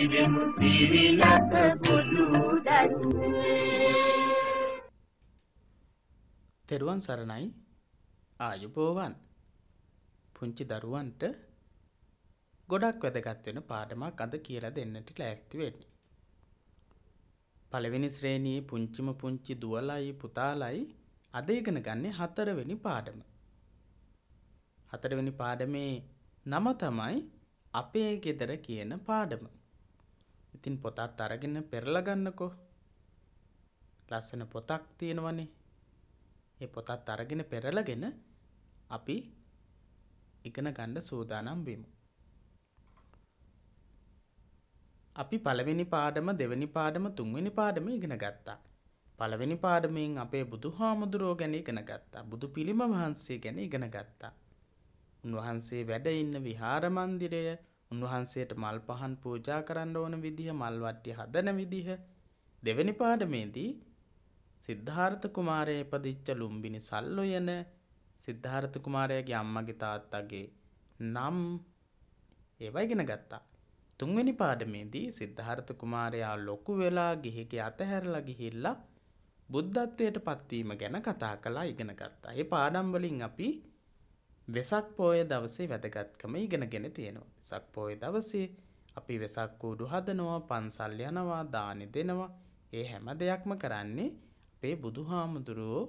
සිටිවෙමු සිරිලක බුදු තෙරුවන් සරණයි ආයුබෝවන් පුංචි දරුවන්ට ගොඩක් වැදගත් වෙන පාඩමක් අද කියලා දෙන්නට ලෑස්ති වෙන්න. පළවෙනි ශ්‍රේණියේ පුංචිම පුංචි දුවලයි පුතාලයි අද ඉගෙන ගන්නේ හතරවෙනි පාඩම. හතරවෙනි පාඩමේ නම තමයි අපේ ගෙදර කියන පාඩම. ඉතින් පොතත් අරගෙන පෙරලගන්නකෝ ලස්සන පොතක් තියෙනවනේ ඒ පොතත් අරගෙන පෙරලගෙන අපි ඉගෙන ගණ්ඩ සූදානම් වීමු. අපි පළවෙනි පාඩම දෙවැනි පාඩම තුන්වෙනි පාඩම ඉගෙන ගත්තා. පළවෙනි පාඩමෙන් අපේ බුදු හාමුදුරෝ ගැන ඉගෙන ගත්තා බුදු පිළිම වහන්සේ ගැන ඉගෙන ගත්තා. උන්වහන්සේ වැඩඉන්න විහාරමන්දිරය උන්වහන්සේට මල් පහන් පූජා කරන්න ඕන විදිහ මල්වට්ටි හදන විදිහ දෙවැනි පාඩමේදී සිද්ධාර්ථ කුමාරය එපදිච්ච ලුම්බිනි සල්ලොයන සිද්ධාර්ථ කුමාරයගේ අම්මගේ තාත්තගේ නම් ඒවයිගෙන ගත්තා. තුන්වෙනි පාඩමේදී සිද්ධාර්ථ කුමාරයා ලොකු වෙලා ගිහික අතහැරලා ගිහිල්ලා බුද්ධත්වයට පත්වීම ගැන කතා කලා ඉගෙන ගත්තා. ඒ පාඩම්වලින් අපි වෙසක් පෝය දවසේ වැදගත්කම ඉගෙනගෙන තියෙනවා. වෙසක් පෝය දවසේ අපි වෙසක් කූඩු හදනවා පන්සල් යනවා දානෙ දෙනවා ඒ හැම දෙයක්ම කරන්නේ අපේ බුදු හාමුදුරුවෝ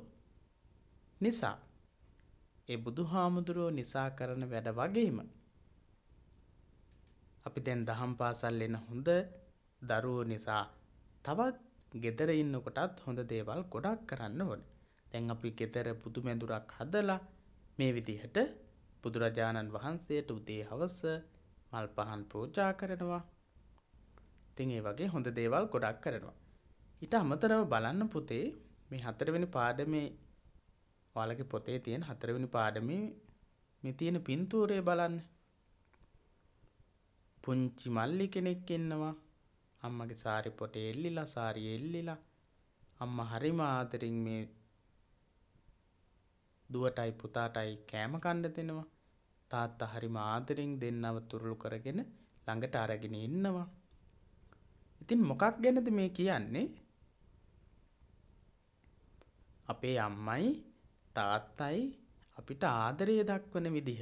නිසා. ඒ බුදු හාමුදුරුවෝ නිසා කරන වැඩ වගේම. අපි දැන් දහම් පාසල් එන හොඳ දරුවෝ නිසා තවත් ගෙදර ඉන්නකොටත් හොඳ දේවල් ගොඩක් කරන්න ඕන. තැන් අපි ගෙදර පුදු මැදුරක් හදලා මේ විදිහට බුදුරජාණන් වහන්සේට උදේ හවස මල් පහන් පූජා කරනවා. තින් ඒ වගේ හොඳ දේවල් ගොඩක් කරනවා. ඊට අමතරව බලන්න පුතේ මේ හතරවෙනි පාඩමේ ඔයාලගේ පොතේ තියෙන හතරවෙනි පාඩමේ මේ තියෙන පින්තූරය බලන්න. පුංචි මල්ලි කෙනෙක් ඉන්නවා. අම්මගේ සාරි පොටේ එල්ලිලා සාරිය එල්ලිලා අම්මා හරිම ආදරෙන් මේ දුවටයි පුතාටයි කෑම කණ්ඩ දෙනවා තාත්තා හරිම ආදරෙන් දෙන්නව තුරුළු කරගෙන ළඟට අරගෙන ඉන්නවා. ඉතින් මොකක් ගැනද මේ කියන්නේ? අපේ අම්මයි තාත්තයි අපිට ආදරය දක්වන විදිහ.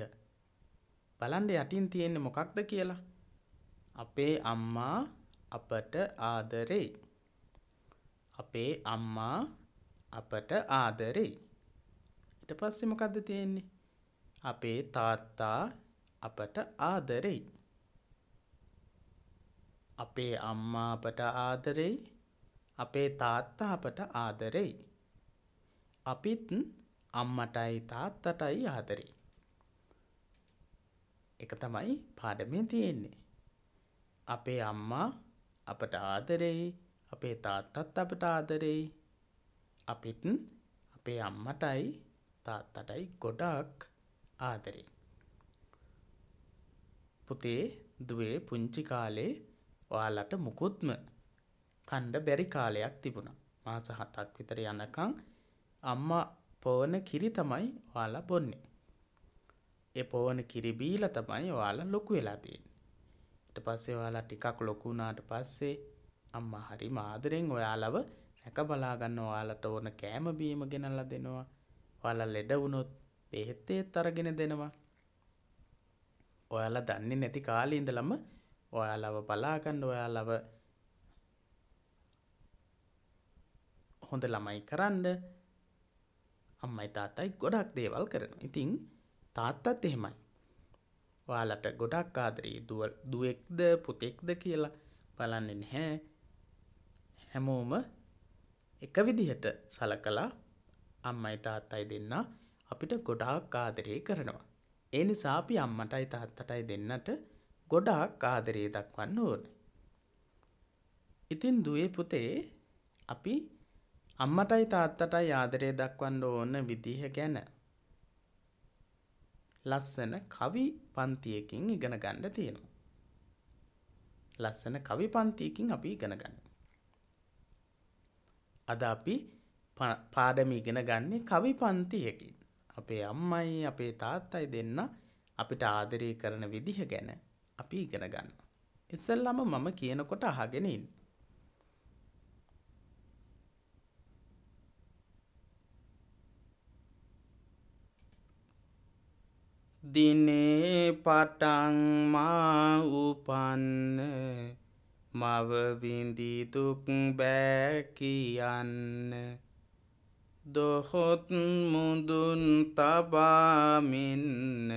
බලන්න යටින් තියෙන්නේ මොකක්ද කියලා. අපේ අම්මා අපට ආදරේ. අපේ අම්මා අපට ආදරේ. ඊට පස්සේ මොකක්ද තියෙන්නේ අපේ තාත්තා අපට ආදරෙයි අපේ අම්මා අපට ආදරෙයි අපේ තාත්තා අපට ආදරෙයි අපිත් අම්මටයි තාත්තටයි ආදරෙයි එක තමයි පාඩමේ තියෙන්නේ අපේ අම්මා අපට ආදරෙයි අපේ තාත්තත් අපට ආදරෙයි අපිත් අපේ අම්මටයි තාත්තටයි ගොඩක් ආදරේ. පුතේ දුවේ පුංචි කාලේ ඔයාලට මුකුත්ම කණ්ඩ බැරි කාලයක් තිබුණා. මාස හතක් විතර යනකං අම්මා පෝන කිරි තමයි ඔයාලා බොන්නේ. ඒ පෝන කිරි බීලා තමයි ඔයාලා ලොකු වෙලා තියෙන්නේ. ඊට පස්සේ ඔයාලා ටිකක් ලොකු වුණාට පස්සේ අම්මා හරි මාදරෙන් ඔයාලව රැක බලා ගන්න ඔයාලට ඕන කෑම බීම ගෙනල්ලා දෙනවා. ඔයාලා ලෙඩ වුණොත් බෙහෙත්තේත් අරගෙන දෙනවා ඔයාලා දන්නේ නැති කාලීඉඳලම ඔයාලව බලාගන්න ඔයාලව හොඳ ළමයි කරන්න අම්මයි තාත්තයි ගොඩක් දේවල් කරන ඉතිං තාත්තත් එහෙමයි ඔයාලට ගොඩක් ආදරී දුවෙක්ද පුතෙක්ද කියලා බලන්නේ නැහැ හැමෝම එක විදිහට සලකලා අම්මයි තාත්තයි දෙන්න අපිට ගොඩාක් ආදරේ කරනවා. ඒ නිසා අපි අම්මටයි තාත්තටයි දෙන්නට ගොඩාක් ආදරේ දක්වන්න ඕන. ඉතින් දුවේ පුතේ අපි අම්මටයි තාත්තටයි ආදරේ දක්වන්න ඕන විදිහ ගැන ලස්සන කවි පන්තියකින් ඉගෙන ගණ්ඩ තියෙනවා. ලස්සන කවි පන්තියකින් අපි ඉගෙන ගන්න. අද අපි පාඩම ඉගෙන ගන්නේ කවි පන්තියකින්. අපේ අම්මයි අපේ තාත්තයි දෙන්න අපිට ආදරය කරන විදිහ ගැන අපි ඉගෙන ගන්න. ඉස්සල්ලම මම කියනකොට අහගෙනින්. දිනේ පටන් මා උපන්න මව විඳි දුක් බෑ කියන්න දොහොත් මුදුන් තබාමින්න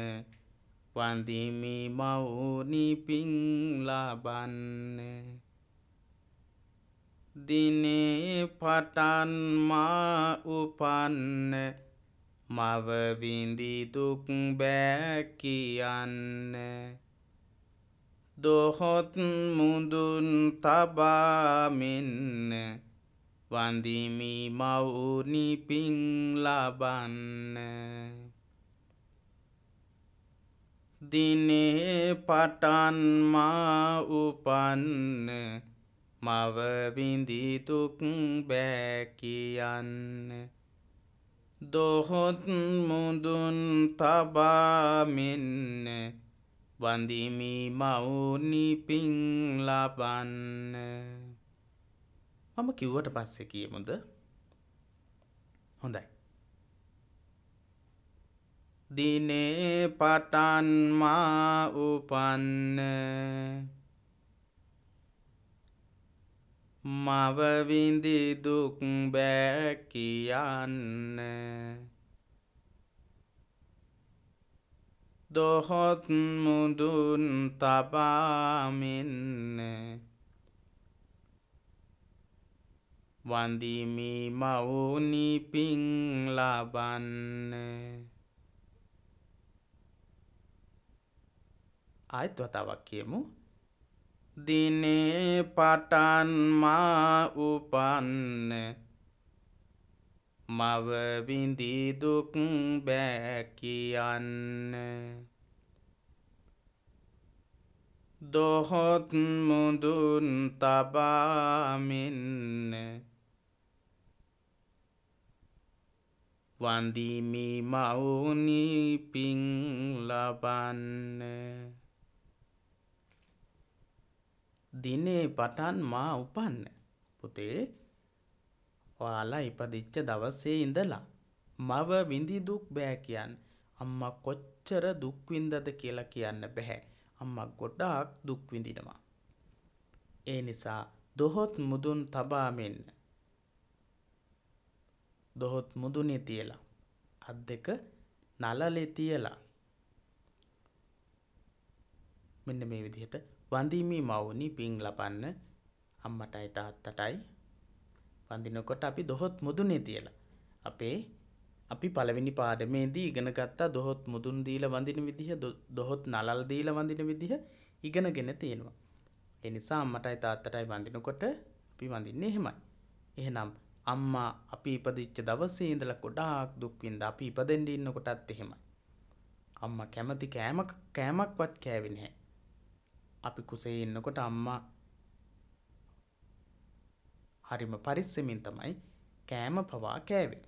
වඳිමි මවුනිපින් ලබන්න දිනේ පටන් මා උපන්න මව විඳි දුක් බෑ කියන්න දොහොත් මුදුන් තබාමින්න වන්දිමි මවුනි පිං ලබන්න දිනේ පටන් මා උපන්න මව විඳි දුක් බෑ කියන්න දොහොත් මුදුන් තබා මෙන්න වන්දිමි මවුනි පිං ලබන්න මම කිව්වට පස්සේ කියමුද හොඳයි දිනේ පටන් මා උපන්න මව විඳි දුක් බෑ කියන්න දොහොත් මුදුන් තබාමින්න වඳිමි මවුනි පිං ලබන්න ආයත් වතාවක් කියමු දිනේ පටන් මා උපන්න මව විඳි දුක් බෑ කියන්න දොහොත් මුදුන් තබාමින්න වඳිමි මවුනි පිං ලබන්න දිනේ පටන් මා උපන්න පුතේ ඔයාලා ඉපදිච්ච දවසේ ඉඳලා මව විඳි දුක් බෑ කියන්න අම්මා කොච්චර දුක්වින්දද කියලා කියන්න බැහැ අම්මා ගොඩාක් දුක්විඳිනවා ඒ නිසා දොහොත් මුදුන් තබා මෙන්න දොහොත් මුදුනේ තියලා අත් දෙක නලලේ තියලා මෙන්න මේ විදිහට වඳීමේ මවුනි පිං ලබන්න අම්මටයි තාත්තටයි වඳිනකොට අපි දොහොත් මුදුනේ තියලා අපේ අපි පළවෙනි පාඩමේදී ඉගෙන ගත්තා දොහොත් මුදුන් දීලා වඳින විදිහ දොහොත් නලල් දීලා වඳින විදිහ ඉගෙනගෙන තියෙනවා එනිසා අම්මටයි තාත්තටයි වඳිනකොට අපි වඳින්නේ එහෙමයි. එහෙනම් අම්මා අපි ඉපදිච්ච දවසේ ඉඳලා ගොඩාක් දුක් විඳ අපි ඉපදෙන්න ඉන්න කොටත් එහෙමයි. අම්මා කැමති කෑමක් කෑමක්වත් කෑවේ නැහැ. අපි කුසේ ඉන්නකොට අම්මා හරිම පරිස්සමින් තමයි කෑම පවා කෑවේ.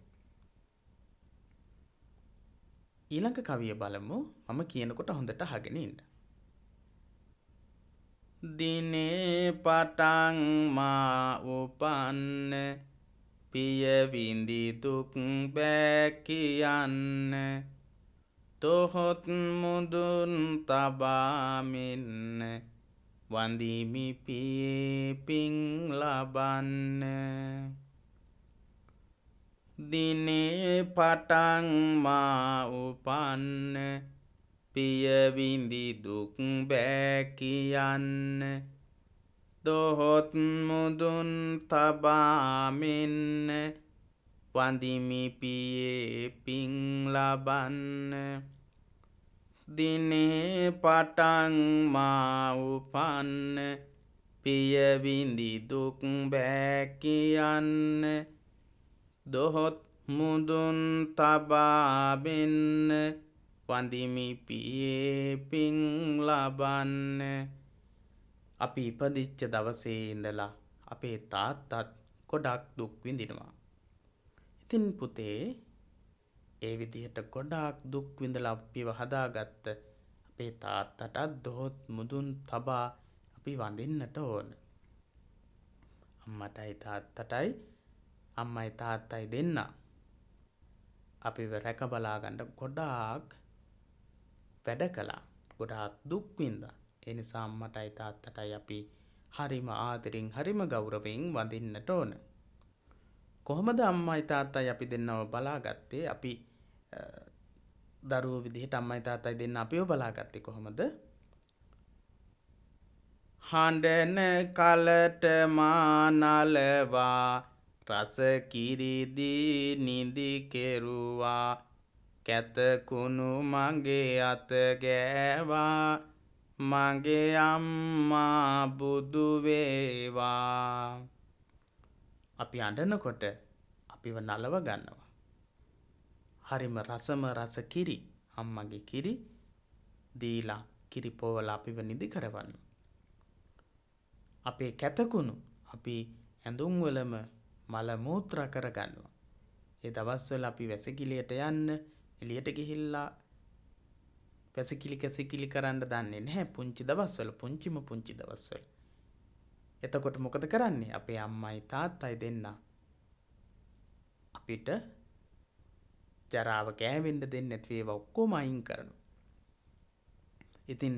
ඊළඟ කවිය බලමු මම කියනකොට හොඳට අහගෙන ඉන්න. දිනේ පටන් මා උපන්න පියවිඳි දුක් බෑ කියන්න තොහොත් මුදුන් තබාමින්න වඳිමි පියේ පිං ලබන්න දිනේ පටන් මා උපන්න පියවිඳි දුක් බෑ කියන්න දොහොත් මුදුන් තබාමෙන්න වඳිමිපියේ පිං ලබන්න දිනේ පටන් මාඋපන්න පියවිඳි දුක් බෑකියන්න දොහොත් මුදුන් තබාබෙන්න වඳිමිපියේ පිං ලබන්න අපි ඉපදිච්ච දවසේ ඉඳලා අපේ තාත්තත් ගොඩක් දුක් විඳිනවා. ඉතින් පුතේ ඒ විදිහට ගොඩාක් දුක් විඳලා අපිව හදාගත්ත අපේ තාත්තටත් දොහොත් මුදුන් තබා අපි වඳින්නට ඕන. අම්මටයි තාත්තටයි අම්මයි තාත්තයි දෙන්න. අපිව රැකබලාගන්න ගොඩාක් වැඩ කලා ගොඩාක් දුක්වින්දා. එනිසා අම්මටයි තාත්තටයි අපි හරිම ආදරෙන් හරිම ගෞරවයෙන් වඳින්නට ඕන. කොහොමද අම්මයි තාත්තයි අපි දෙන්නව බලාගත්තේ අපි දරුව විදිහට අම්මයි තාත්තයි දෙන්න අපිව බලාගත්තේ කොහොමද? හඬන කලට මානලවා රස කිරිදී නිදි කෙරුවා කැතකුණු මගේ අත ගෑවා මගේ අම්මා බුදු වේවා අපි අඬනකොට අපිව නලව ගන්නවා හරිම රසම රස කිරි අම්මගේ කිරි දීලා කිරි පොවල අපිව නිදි කරවන්න අපේ කැතකුණු අපි ඇඳුම්වලම මල මූත්‍ර කරගන්නවා ඒ දවස්වල අපි වැසගිලියට යන්න එළියට ගිහිල්ලා පැසිකිලි කැසිකිලි කරන්න දන්නේ නැහැ පුංචි දවස්වල පුංචිම පුංචි දවස්වල. එතකොට මොකද කරන්නේ අපේ අම්මයි තාත්තයි දෙන්න. අපිට ජරාව කෑවෙන්ඩ දෙන්න ඇත්වේව ඔක්කෝ මයින් කරනු. ඉතින්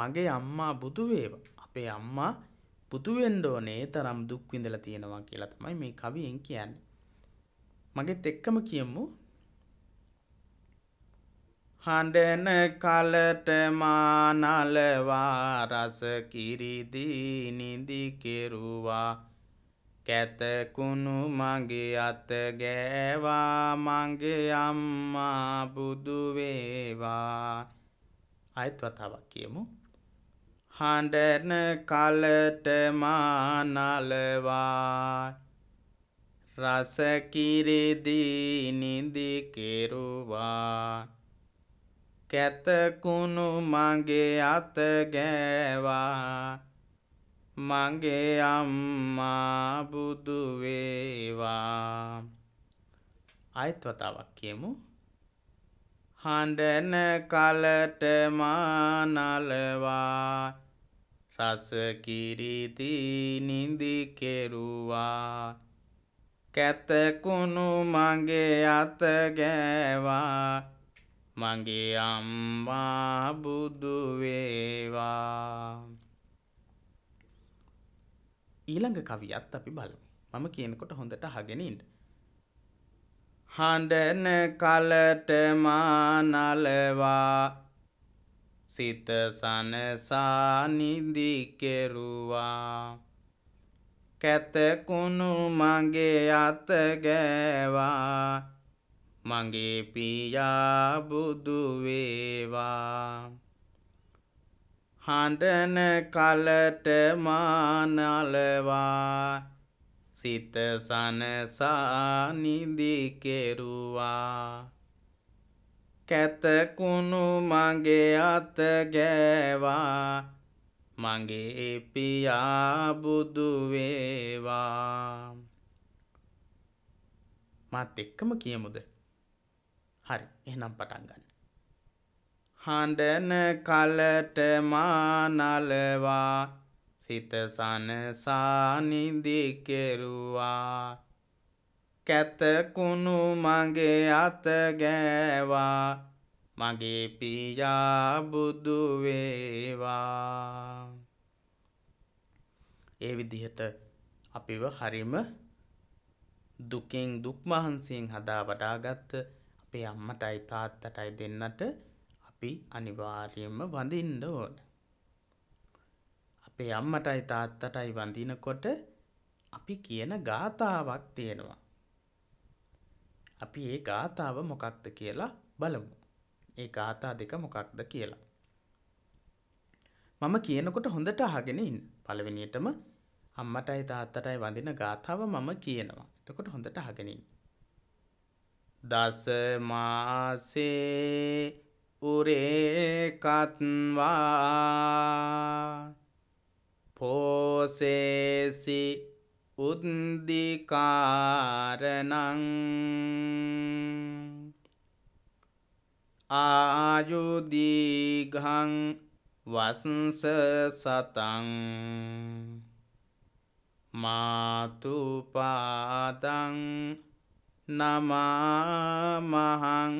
මගේ අම්මා බුදුවේව අපේ අම්මා බුදුවෙන්ඩෝනේ තරම් දුක්විඳල තියෙනවා කියලා තමයි මේ කවියෙන් කියන්න. මගෙත් එක්කම කියමු හඬන කලට මානලවා රස කිරිදී නිදි කෙරුවා කැතකුණු මගේ අත ගෑවා මගේ අම්මා බුදු වේවා අයත් වතාවක් කියමු හඬන කලට මානලවා රස කිරිදී නිදි කෙරුවා කැතකුණු මගේ අත ගෑවා මගේ අම්මා බුදු වේවා ආයත් වතාවක් කියමු හඬන කලට මානලවා රස කිරිති නිදි කෙරුවා කැතකුණු මගේ අත ගෑවා මගේ අම්මා බුදු වේවා ඊළඟ කවියත් අපි බලමු මම කියනකොට හොඳට අහගෙන ඉන්න හඬන කලට මා නලවා සිත සනසා නිදි කෙරුවා කැතකුණු මගේ අත ගෑවා මගේ පියා බුදු වේවා හඬන කලට මානලවා සිත සනසා නිදි කෙරුවා කැතකුණු මගේ අත ගෑවා මගේ පියා බුදු වේවා මාත් එක්කම කියමුද හරි එහනම් පටන් ගන්න. හඬන කලට මානලවා සිතසනසානිදිකෙරුවා කැතකුණු මගේ අතගෑවා මගේ පියා බුදුවේවා ඒ විදිහට අපිව හරිම දුකින් දුක්මහන්සියෙන් හදා වඩාගත්ත අපේ අම්මටයි තාත්තටයි දෙන්නට අපි අනිවාර්යයෙන්ම වඳින්න ඕන. අපේ අම්මටයි තාත්තටයි වඳිනකොට අපි කියන ගාථාවක් තියෙනවා. අපි ඒ ගාථාව මොකක්ද කියලා බලමු. ඒ ගාථා දෙක මොකක්ද කියලා. මම කියනකොට හොඳට අහගෙන ඉන්න. පළවෙනියටම අම්මටයි තාත්තටයි වඳින ගාථාව මම කියනවා. එතකොට හොඳට අහගෙන ඉන්න. දස මාසේ උරේකත්වා පෝසේසි උද්දිකාරණං ආයුදිගං වසංස සතං මාතුපාතං නමාමහං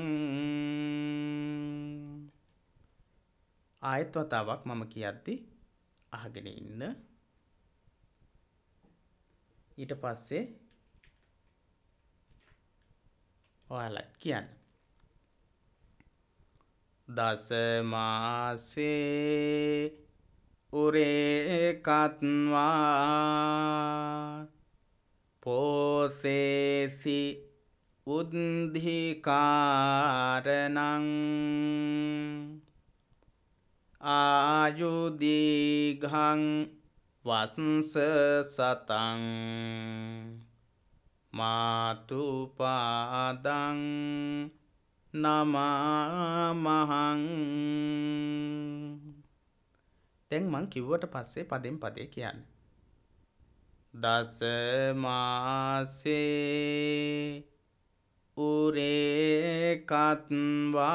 ආයත් වතාවක් මම කියද්දි අහගෙන ඉන්න ඊට පස්සේ ඔයාලත් කියන්න දස මාසේ උරේකත්වා පෝසේසි උද්ධිකාරණං ආයුදීඝං වස්ස සතං මාතුපාදං නමාමහං දැන් මං කිව්වට පස්සේ පදෙන් පදේ කියන්න. දස මාසේ පුරේකත්වා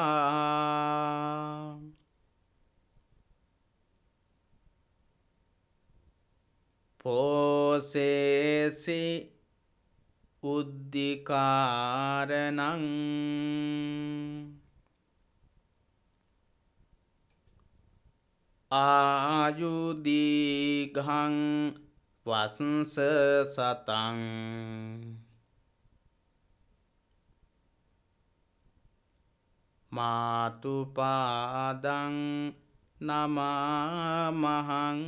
පෝසේසි උද්ධිකාරනං ආයුදීගහං වසන්ස සතන් මාතුපාදං නමාමහං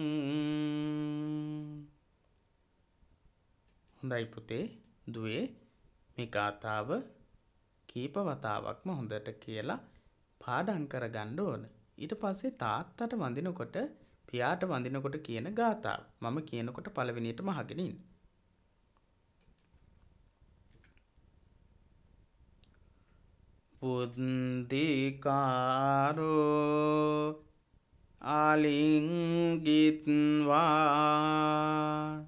හොඳයි පුතේ දුවේ මේ ගාථාව කීප වතාවක්ම හොඳට කියලා පාඩං කරගන්න ඕන. ඊට පස්සේ තාත්තට වඳිනකොට පියාට වඳිනකොට කියන ගාථාව. මම කියනකොට පළවෙනියටම අහගෙන ඉන්න. පුද්දිකාරෝ අලිංගිත්වා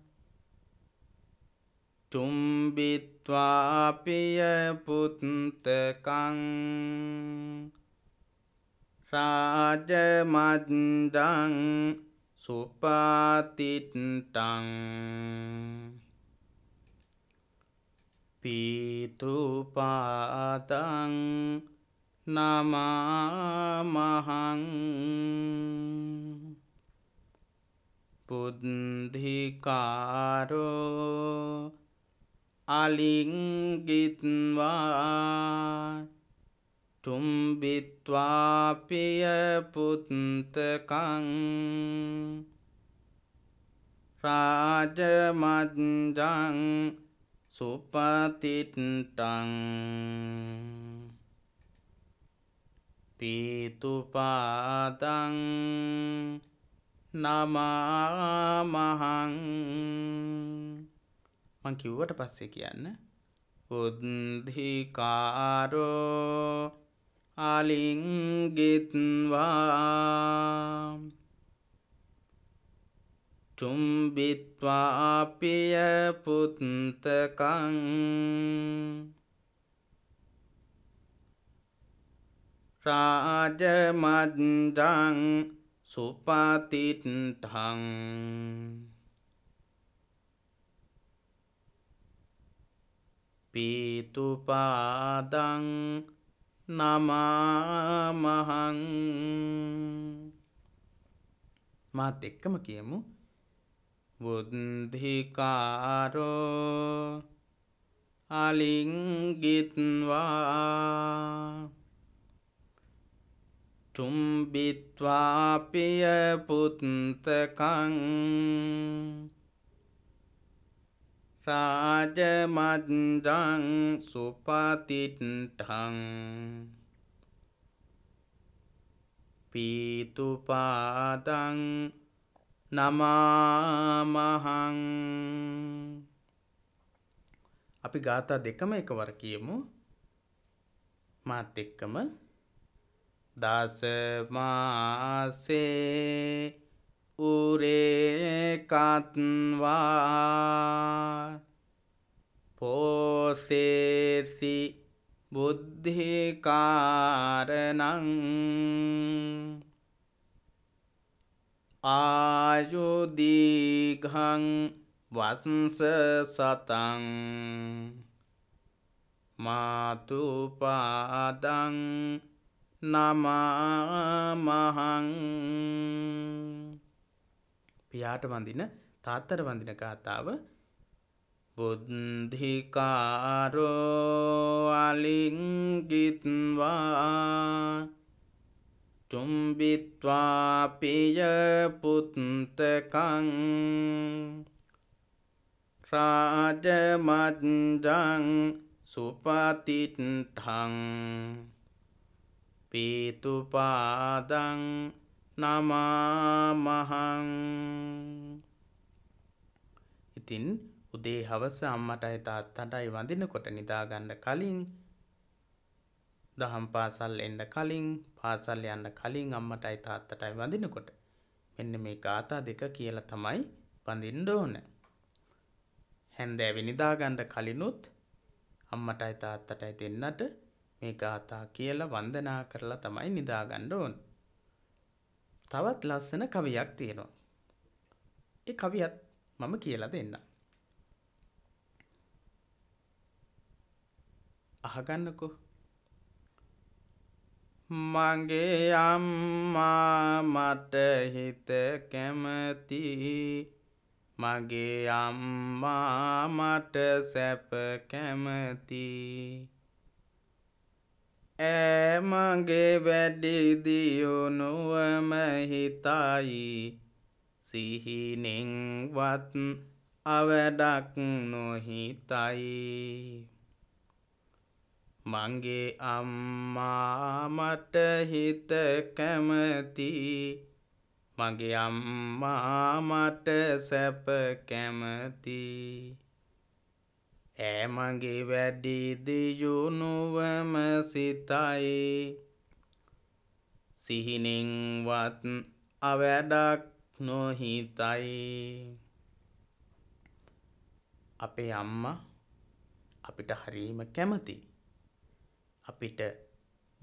චුම්බිත්වාපිය පුත්තකං රාජමද්දං සුපාතිට්ටං පිතුපාතං නමාමහං බුද්ධිකාරෝ අලිංගිත්වා තුම්බිත්වාපිය පුත්තකං රාජමජ්ජං සුපතිට්ටං පීතුපාතං නමාමහං මං කිව්වට පස්සේ කියන්න බුද්ධිකාරෝ අලිංගිත්වා චුම්බිත්වාපිය පුත්තකං රාජමද්දං සුපතිත්තං පීතුපාදං නමාමහං මාත් එක්කම කියමු බුද්ධිකාරෝ අලිංගිත්වා චුම්බිත්වාපිය පුත්තකං රාජමද්දං සුපතිට්ඨං පීතුපාදං නමාමහං අපි ගාථ දෙකම එකවර කියමු මාත් එක්කම දසමාසේ උරේකත්වා පෝසේසි බුද්ධිකාරනං ආයුදීඝං වස්ස සතං මාතුපාදං නමාමහං පියාට වඳින තාත්තර වඳින ගාථාව බුද්ධිකාරෝ අලිංගිත්වා චුම්බිත්වාපියපුත්තකං රාජමජ්ජං සුපතිට්ටං පීතුපාදං නමාමහං ඉතින් උදේ හවස අම්මටයි තාත්තටයි වඳිනකොට නිදාගන්න කලින් දහම් පාසල් එන්ඩ කලින් පාසල් යන්න කලින් අම්මටයි තාත්තටයි වඳනකොට මෙන්න මේ ගාථා දෙක කියලා තමයි පඳින්ඩ ඕන. හැන්දෑ විනිදාගණ්ඩ කලිනුත් අම්මටයි තාත්තටයි දෙන්නට මේ ගාථා කියලා වන්දනා කරලා තමයි නිදාගණ්ඩ ඕන්. තවත් ලස්සන කවියක් තියෙනවා. ඒ කවියත් මම කියලා දෙන්න. අහගන්නකෝ මගේ අම්මා මට හිත කැමති මගේ අම්මා මට සැප කැමති ඇමගේ වැඩිදියුණුවම හිතයි සිහිනෙන්වත් අවඩක් නොහිතයි මංගේ අම්මා මට හිත කැමති මගේ අම්මා මට සැප කැමති ඈ මගේ වැඩි දියුණුවම සිතයි සිහිනෙන්වත් අවැඩක් නොහිතයි අපේ අම්මා අපිට හරීම කැමති අපිට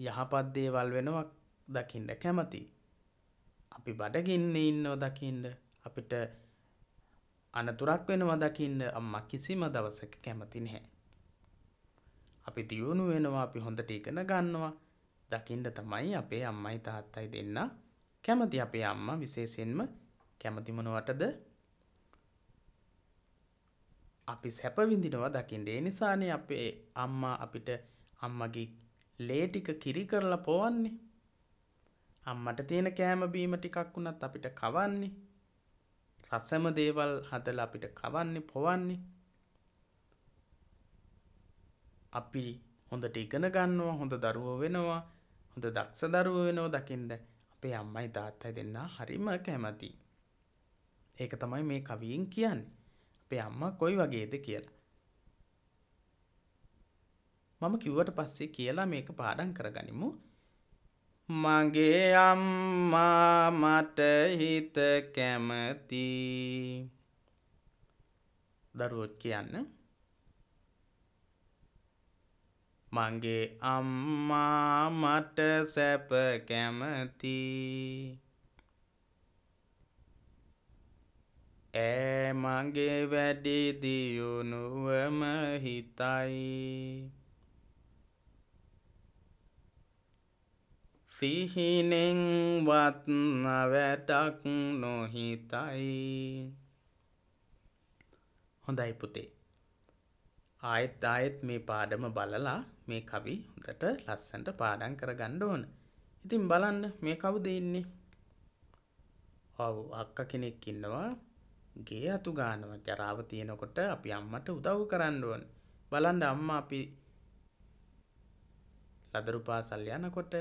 යහපත් දේවල් වෙනවක් දකිින්ට කැමති. අපි බඩගින්නේ ඉන්නෝ දකිින්ට අපිට අනතුරක් වෙනවා දකිින්ට අම්ම කිසිම දවසක කැමති නැහැ. අපි දියුණු වෙනවා අපි හොඳට ඉගෙන ගන්නවා දකිින්ට තමයි අපේ අම්මයි තාත්තයි දෙන්න කැමති අපේ අම්ම විශේෂෙන්ම කැමතිමනුවටද අපි සැපවිඳිනවා දකිින්ට ඒ නිසානේ අපේ අම්මා අපිට අම්මගේ ලේ ටික කිරි කරලා පොවන්නේ. අම්මට තියෙන කෑම බීම ටිකක් වුණත් අපිට කවන්නේ. රසම දේවල් හදලා අපිට කවන්නේ පොවන්නේ. අපි හොඳට ඉගෙන ගන්නවා හොඳ දරුවෝ වෙනවා හොඳ දක්ෂ දරුවෝ වෙනවා දකින්න අපේ අම්මයි තාත්තයි දෙන්න හරිම කැමති. ඒක තමයි මේ කවියෙන් කියන්නේ. අපේ අම්මා කොයි වගේද කියලා. මම කිව්වට පස්සේ කියලා මේක පාඩන් කරගනිමු. මගේ අම්මා මට හිත කැමති දරුවොත් කියන්න මගේ අම්මා මට සැප කැමති ඇ මගේ වැඩි දියුණුවම හිතයි සිහිනෙන් වත්න වැටක් නොහිතයි හොඳයි පුතේ ආයෙත් ආයෙත් මේ පාඩම බලලා මේ කවි හොඳට ලස්සන්ට පාඩම් කරගන්න ඕන. ඉතින් බලන්න මේ කවුද ඉන්නේ? ඔව් අක්ක කෙනෙක් ඉන්නවා. ගේ අතු ගන්නවා. ජරාව තියෙනකොට අපි අම්මට උදව් කරන්න ඕන. බලන්න අම්මා අපි ලදරු පාසල් යනකොට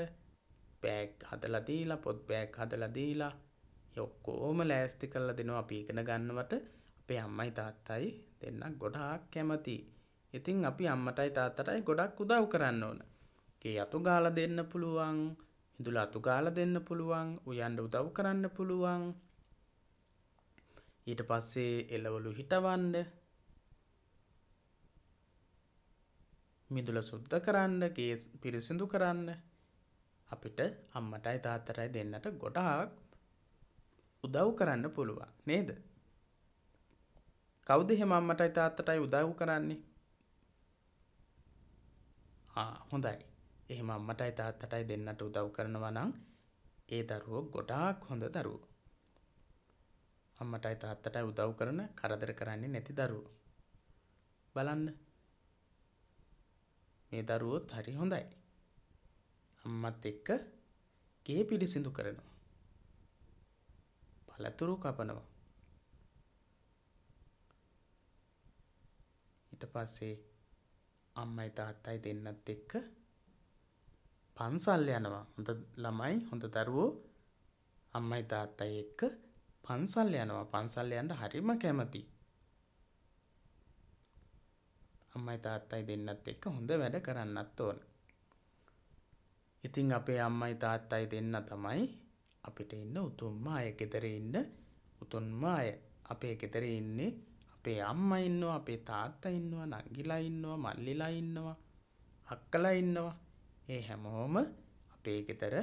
බෑග් හදලා දීලා පොත් බෑග් හදලා දීලා යොක්කෝම ලෑස්ති කරලා දෙනවා අපි ඉගෙන ගන්නවට අපේ අම්මයි තාත්තයි දෙන්නක් ගොඩාක් කැමති. ඉතින් අපි අම්මටයි තාත්තටයි ගොඩක් උදව් කරන්න ඕන. ගේ අතු ගාලා දෙන්න පුළුවන්, ඉඳුල අතු ගාලා දෙන්න පුළුවන්, උයන්ඩ උදව් කරන්න පුළුවන්. ඊට පස්සේ එළවලු හිටවන්න මිදුල සුද්ධ කරන්න ගේ පිරිසිදු කරන්න අපිට අම්මටයි තාත්තරයි දෙන්නට ගොඩාක් උදව් කරන්න පුළුවන් නේද කෞද හෙම අම්මටයි තාත්තටයි උදව් කරන්නේ හොඳයි එහෙම අම්මටයි තාත්තටයි දෙන්නට උදව් කරනවා නම් ඒ දරුවෝ ගොඩාක් හොඳ දරුවෝ. අම්මටයි තාත්තටයි උදව් කරන කරදර කරන්නේ නැති දරුවෝ. බලන්න. මේ දරුවොත් හරි හොඳයි. අම්මත් එක්ක ගේ පිළිසිඳු කරනවා. පළතුරු කපනවා. ඊට පස්සේ අම්මයි තාත්තයි දෙන්නත් එක්ක පන්සල් යනවා. හොඳ ළමයි හොඳ දරුවෝ අම්මයි තාත්තයි එක්ක පන්සල් යනවා. පන්සල් යන්න හරිම කැමති. අම්මයි තාත්තයි දෙන්නත් එක්ක හොඳ වැඩ කරන්නත් ඕනේ. ඉතිං අපේ අම්මයි තාත්තයි දෙන්න තමයි අපිට ඉන්න උතුම්ම අය ගෙදර ඉන්න උතුන්ම අය අපේ ගෙදර ඉන්නේ අපේ අම්ම ඉන්නවා අපේ තාත්ත ඉන්නවා නංගිලා ඉන්නවා මල්ලිලා ඉන්නවා අක්කලා ඉන්නවා ඒ හැමෝම අපේ ගෙදර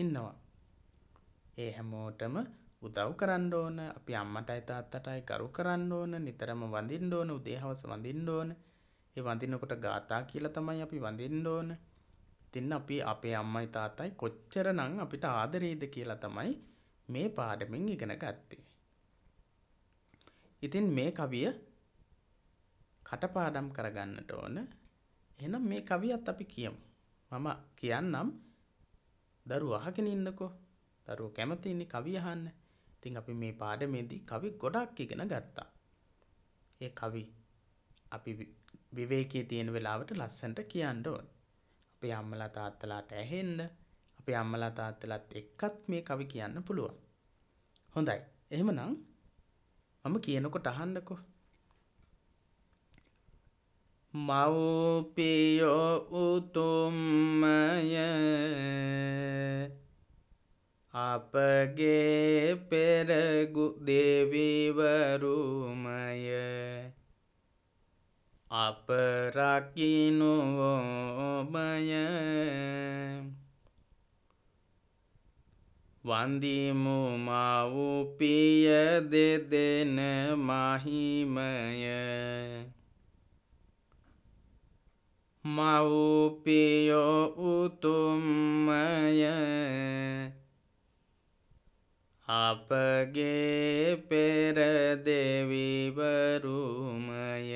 ඉන්නවා. ඒ හැමෝටම උදව් කරන්න ඕන අපි අම්මටයි තාත්තටයි කරු කරන්න ඕන නිතරම වඳින්න ඕන උදේ හවස වඳින්න ඕන ඒ වඳිනකොට ගාථා කියලා තමයි අපි වඳින්න ඕන පත්වෙන්න අපි අපේ අම්මයි තාතයි කොච්චර නං අපිට ආදරේද කියලා තමයි මේ පාඩමින් ඉගෙන ගත්තේ. ඉතින් මේ කවිය කටපාඩම් කරගන්නට ඕන එහෙනම් මේ කවියත් අපි කියමු. මම කියන්නම් දරුවෝ අහගෙන ඉන්නකෝ. දරුවෝ කැමති ඉන්නේ කවි අහන්න. ඉතින් අපි මේ පාඩමේදී කවි ගොඩක් ඉගෙන ගත්තා. ඒ කවි අපි විවේකී තියෙන වෙලාවට ලස්සනට කියන්න ඕනේ. අපේ අම්මලා තාත්තලාට ඇහෙන්න අපේ අම්මලා තාත්තලත් එක්කත් මේ කවි කියන්න පුළුවන්. හොඳයි එහෙම නම් මම කියනකොට අහන්නකෝ. මව්පියෝ උතුම්මය අපගේ පෙරගු දෙවිවරුමය අප රකිනුවෝබය වන්දිමු මවුපිය දෙදෙන මහිමය මවුපියෝ උතුම්මය අපගේ පෙරදෙවිවරුමය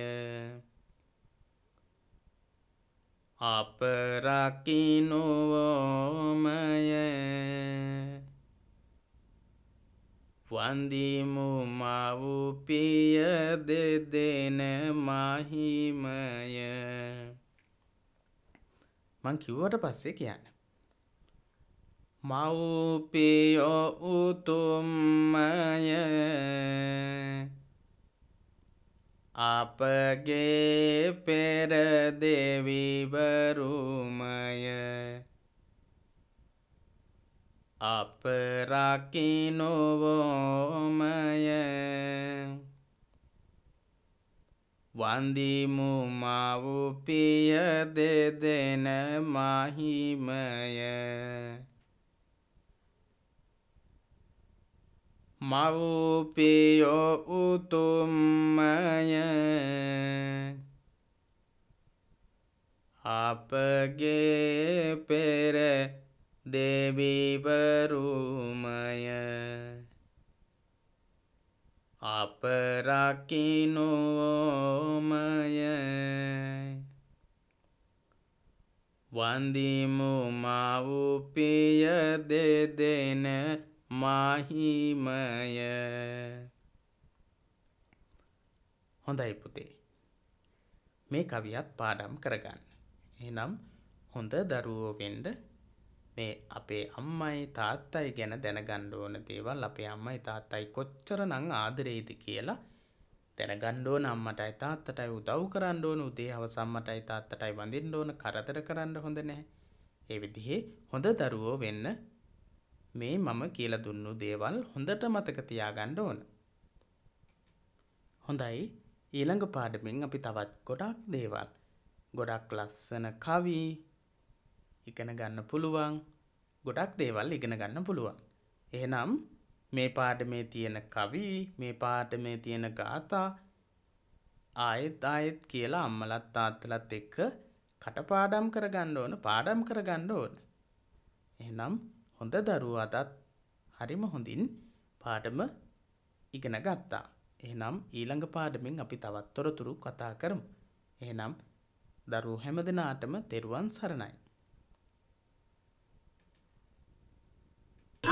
අප රකිනුවෝමය වන්දිමු මවුපිය දෙදෙන මහිමය මං කිව්වට පස්සේ කියන්න මවුපියෝ උතුම්මය අපගේ පෙරදෙවිවරුමය අප රකිනොවෝමය වන්දිමු මවුපිය දෙදෙන මහිමය මවූපියෝ උතුම්මය අපගේ පෙර දෙවිවරුමය අප රකින්නෝමය වන්දිමු මවූපිය දෙදෙන මහිමය හොඳයි පුතේ මේ කවියත් පාඩම් කරගන්න එනම් හොඳ දරුවෝ වෙන්ඩ මේ අපේ අම්මයි තාත්තයි ගැන දැනගණ්ඩ ඕන දේවල් අපේ අම්මයි තාත්තයි කොච්චර නං ආදරේද කියලා දැනගණ්ඩෝ නම්මටයි තාත්තටයි උදව් කරන්න ඕන උදේ අවසම්මටයි තාත්තටයි වඳින්න ඕන කරතර කරන්න හොඳ නෑ ඒ විදිහේ හොඳ දරුවෝ වෙන්න මේ මම කියලා දුන්නු දේවල් හොඳට මතක තියාගන්න ඕන. හොඳයි ඊළඟ පාඩමින් අපි තවත් ගොඩක් දේවල් ගොඩක් ලස්සන කවි ඉගෙන ගන්න පුළුවන් ගොඩක් දේවල් ඉගෙන ගන්න පුළුවන්. එහෙනම් මේ පාඩමේ තියෙන කවි මේ පාඩමේ තියෙන ගාථා ආයෙත් ආයෙත් කියලා අම්මලත් තාත්තලත් එක්ක කටපාඩම් කරගන්න ඕන පාඩම් කරගන්න ඕන. එහෙනම් හොඳ දරුවාටත් හරිම හොඳින් පාඩම ඉගෙන ගත්තා. එහෙනම් ඊළඟ පාඩමින් අපි තවත් තොරතුරු කතා කරමු. එහෙනම් දරුවෝ හැමදෙනාටම තෙරුවන් සරණයි.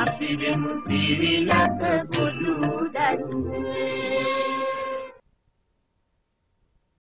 අපි වෙමු පිරිලක පොදු දරුවෝ